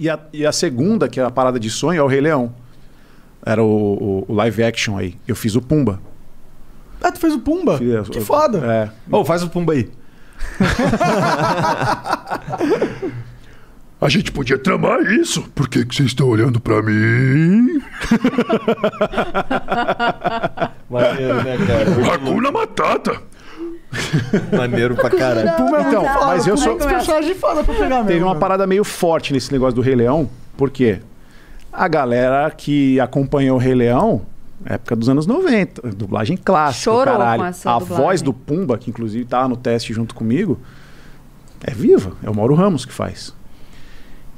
E a, e a segunda, que é a parada de sonho, é o Rei Leão. Era o, o, o live action aí. Eu fiz o Pumba. Ah, tu fez o Pumba? Fiz, é, que foda. É. Ô, oh, faz o Pumba aí. A gente podia tramar isso. Por que, que vocês estão olhando pra mim? Maneiro, né, cara? Hakuna Matata. Maneiro pra caralho. Puma, é então, mas eu é sou. Os pra pegar mesmo. Teve uma né? parada meio forte nesse negócio do Rei Leão, por quê? A galera que acompanhou o Rei Leão época dos anos 90, dublagem clássica, Chorou caralho. a dublagem. voz do Pumba, que inclusive tá no teste junto comigo, é viva, é o Mauro Ramos que faz.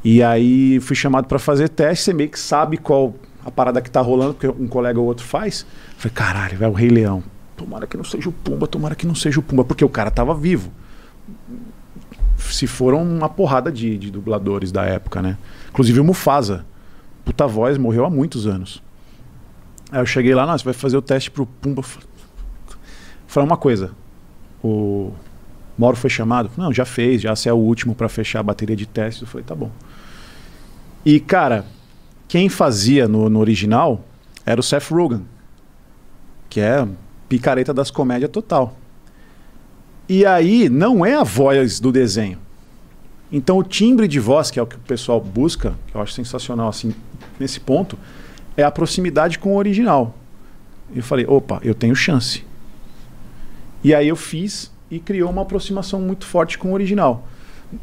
E aí fui chamado para fazer teste, você meio que sabe qual a parada que tá rolando, porque um colega ou outro faz. Falei, caralho, vai é o Rei Leão. Tomara que não seja o Pumba, tomara que não seja o Pumba, porque o cara tava vivo. Se foram uma porrada de, de dubladores da época, né? Inclusive o Mufasa. Puta voz, morreu há muitos anos. Aí eu cheguei lá, nós vai fazer o teste pro Pumba. Falei uma coisa. O Mauro foi chamado? Não, já fez, já você é o último para fechar a bateria de testes. Eu falei, tá bom. E, cara, quem fazia no, no original era o Seth Rogen, que é picareta das comédias total. E aí não é a voz do desenho. Então o timbre de voz, que é o que o pessoal busca, que eu acho sensacional assim, nesse ponto, é a proximidade com o original. Eu falei, opa, eu tenho chance. E aí eu fiz e criou uma aproximação muito forte com o original.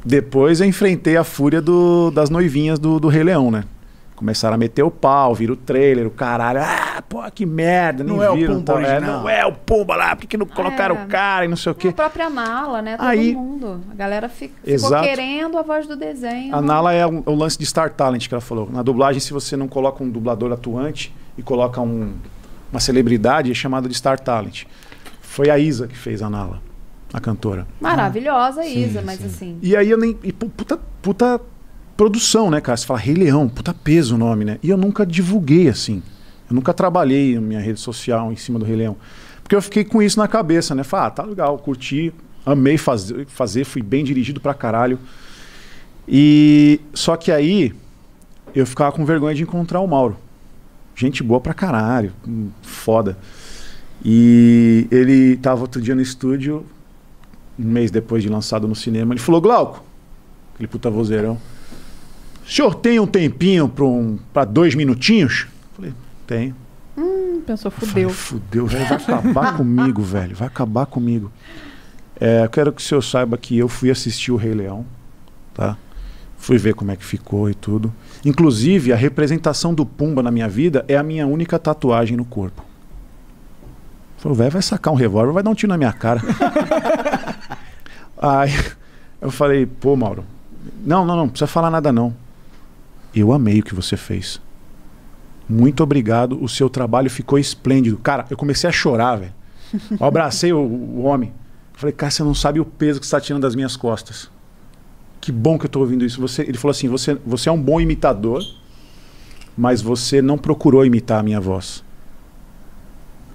Depois eu enfrentei a fúria do, das noivinhas do, do Rei Leão, né? Começaram a meter o pau, vira o trailer, o caralho. Ah! pô, que merda, não é viram, o Pumba tá, é, Não é o Pumba lá, por que, não colocaram é. o cara e não sei o quê. A própria Nala, né? Todo Aí, mundo. A galera fica, ficou querendo a voz do desenho. A Nala é o, é o lance de Star Talent que ela falou. Na dublagem, se você não coloca um dublador atuante e coloca um, uma celebridade, é chamado de Star Talent. Foi a Isa que fez a Nala, a cantora. Maravilhosa ah, Isa, sim, mas sim. assim. E aí eu nem. E, puta, puta produção, né, cara? Você fala Rei Leão, puta peso o nome, né? E eu nunca divulguei assim. Eu nunca trabalhei na minha rede social em cima do Rei Leão. Porque eu fiquei com isso na cabeça, né? Falei, ah, tá legal, curti, amei fazer, fazer fui bem dirigido pra caralho. E só que aí eu ficava com vergonha de encontrar o Mauro. Gente boa pra caralho, foda. E ele tava outro dia no estúdio, um mês depois de lançado no cinema, ele falou: Glauco, aquele puta vozeirão, o senhor tem um tempinho para um, pra dois minutinhos? Tem. Hum, pensou, fudeu. Falei, fudeu, velho, vai acabar comigo, velho. Vai acabar comigo. É, eu quero que o senhor saiba que eu fui assistir o Rei Leão, tá? Fui ver como é que ficou e tudo. Inclusive, a representação do Pumba na minha vida é a minha única tatuagem no corpo. Falou, velho, vai sacar um revólver, vai dar um tiro na minha cara. Aí eu falei, pô, Mauro, não, não, não, não precisa falar nada não. Eu amei o que você fez muito obrigado, o seu trabalho ficou esplêndido. Cara, eu comecei a chorar, velho. Eu abracei o, o homem. falei, cara, você não sabe o peso que você está tirando das minhas costas. Que bom que eu estou ouvindo isso. Você, ele falou assim: você, você é um bom imitador, mas você não procurou imitar a minha voz.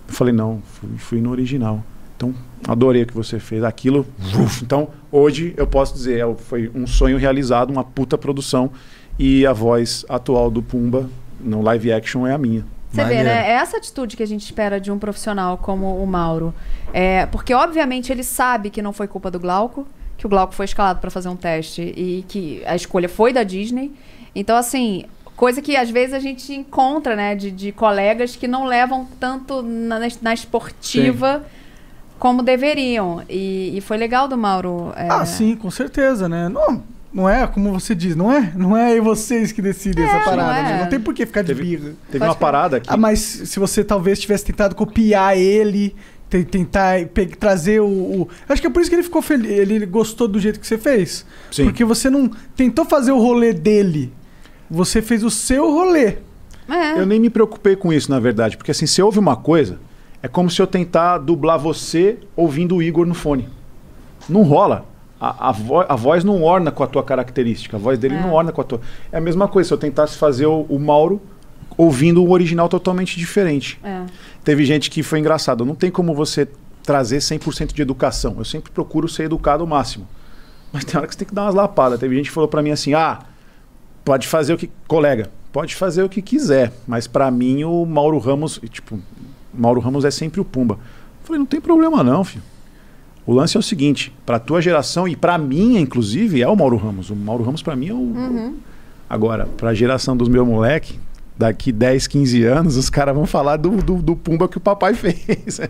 Eu falei, não, fui, fui no original. Então, adorei o que você fez. Aquilo. Uf, então, hoje eu posso dizer, é foi um sonho realizado, uma puta produção. E a voz atual do Pumba no live action é a minha. Você vê, né? É essa atitude que a gente espera de um profissional como o Mauro. É, porque, obviamente, ele sabe que não foi culpa do Glauco, que o Glauco foi escalado para fazer um teste e que a escolha foi da Disney. Então, assim, coisa que às vezes a gente encontra, né, de, de colegas que não levam tanto na, na esportiva. Sim. Como deveriam. E, e, foi legal do Mauro. É... Ah, sim, com certeza, né? Não, não é como você diz, não é? Não é vocês que decidem é, essa parada. Não, né? é. não, tem por que ficar teve, de birra. Teve uma parada aqui. Ah, mas se você talvez tivesse tentado copiar ele, tentar trazer o, o, Acho que é por isso que ele ficou feliz. Ele gostou do jeito que você fez. Sim. Porque você não tentou fazer o rolê dele. Você fez o seu rolê. É. Eu nem me preocupei com isso, na verdade. Porque assim, se ouve uma coisa, é como se eu tentar dublar você ouvindo o Igor no fone. Não rola a, a, vo, a, voz não orna com a tua característica, a voz dele é. não orna com a tua. É a mesma coisa, se eu tentasse fazer o, o Mauro ouvindo um original totalmente diferente. É. Teve gente que foi engraçado, não tem como você trazer 100% de educação. Eu sempre procuro ser educado ao máximo. Mas tem hora que você tem que dar umas lapadas. Teve gente que falou para mim assim: "Ah, pode fazer o que, colega, pode fazer o que quiser, mas para mim o Mauro Ramos, tipo, Mauro Ramos é sempre o Pumba". Eu falei: "Não tem problema não, filho. O lance é o seguinte, para a tua geração e para minha, inclusive, é o Mauro Ramos. O Mauro Ramos para mim é o... Uhum. Agora, para a geração dos meus moleque, daqui 10, 15 anos, os caras vão falar do, do, do Pumba que o papai fez.